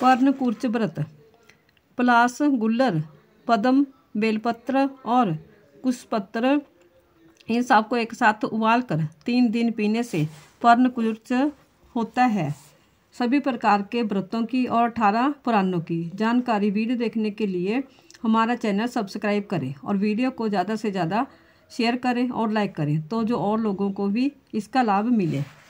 पर्ण कुर्च व्रत पलास गुल्लर पदम बेलपत्र और कुशपत्र इन सबको एक साथ उबाल कर तीन दिन पीने से पर्ण कुर्च होता है सभी प्रकार के व्रतों की और अठारह पुराणों की जानकारी वीडियो देखने के लिए हमारा चैनल सब्सक्राइब करें और वीडियो को ज़्यादा से ज़्यादा शेयर करें और लाइक करें तो जो और लोगों को भी इसका लाभ मिले